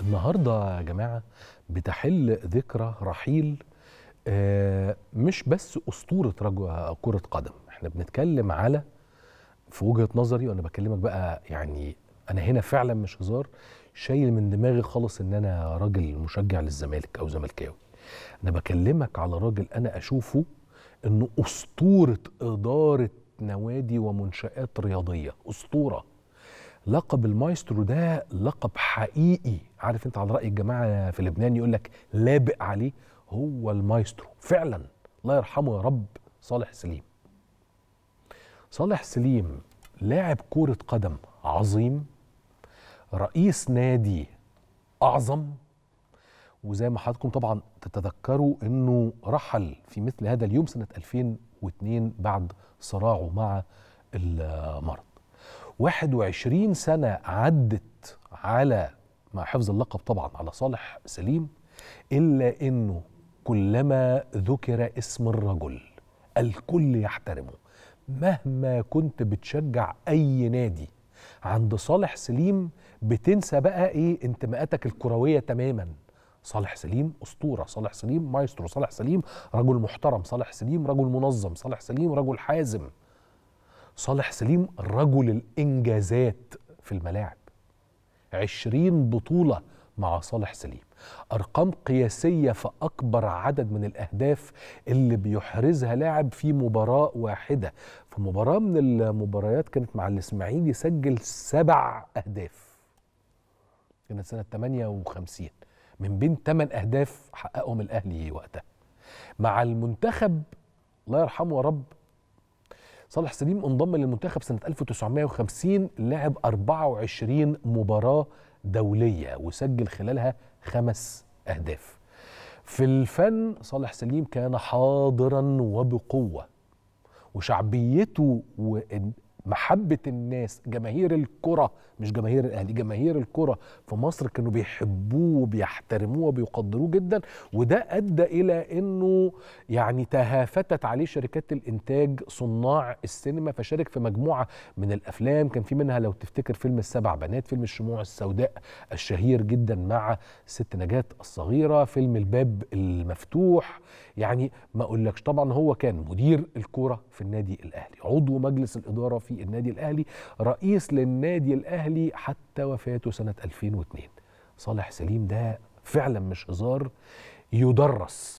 النهارده يا جماعه بتحل ذكرى رحيل آه، مش بس اسطوره رجل كره قدم احنا بنتكلم على في وجهه نظري وانا بكلمك بقى يعني انا هنا فعلا مش هزار شايل من دماغي خالص ان انا راجل مشجع للزمالك او زملكاوي انا بكلمك على راجل انا اشوفه انه اسطوره اداره نوادي ومنشات رياضيه اسطوره لقب المايسترو ده لقب حقيقي عارف انت على راي الجماعه في لبنان يقول لك لابق عليه هو المايسترو فعلا الله يرحمه يا رب صالح سليم صالح سليم لاعب كرة قدم عظيم رئيس نادي أعظم وزي ما حضراتكم طبعا تتذكروا أنه رحل في مثل هذا اليوم سنة 2002 بعد صراعه مع المرض 21 سنة عدت على مع حفظ اللقب طبعا على صالح سليم إلا أنه كلما ذكر اسم الرجل الكل يحترمه مهما كنت بتشجع أي نادي عند صالح سليم بتنسى بقى إيه انتماءاتك الكروية تماما صالح سليم أسطورة صالح سليم مايسترو صالح سليم رجل محترم صالح سليم رجل منظم صالح سليم رجل حازم صالح سليم رجل الإنجازات في الملاعب عشرين بطولة مع صالح سليم أرقام قياسية في أكبر عدد من الأهداف اللي بيحرزها لاعب في مباراة واحدة في مباراة من المباريات كانت مع الإسماعيلي سجل سبع أهداف كانت سنة 58 من بين ثمان أهداف حققهم الأهلي وقتها مع المنتخب الله يرحمه يا رب صالح سليم انضم للمنتخب سنة 1950 لعب 24 مباراة دولية وسجل خلالها خمس أهداف في الفن صالح سليم كان حاضرا وبقوة وشعبيته محبه الناس جماهير الكره مش جماهير الاهلي جماهير الكره في مصر كانوا بيحبوه وبيحترموه وبيقدروه جدا وده ادى الى انه يعني تهافتت عليه شركات الانتاج صناع السينما فشارك في مجموعه من الافلام كان في منها لو تفتكر فيلم السبع بنات فيلم الشموع السوداء الشهير جدا مع ست نجاه الصغيره فيلم الباب المفتوح يعني ما اقولكش طبعا هو كان مدير الكرة في النادي الاهلي عضو مجلس الاداره في في النادي الاهلي رئيس للنادي الاهلي حتى وفاته سنه 2002 صالح سليم ده فعلا مش هزار يدرس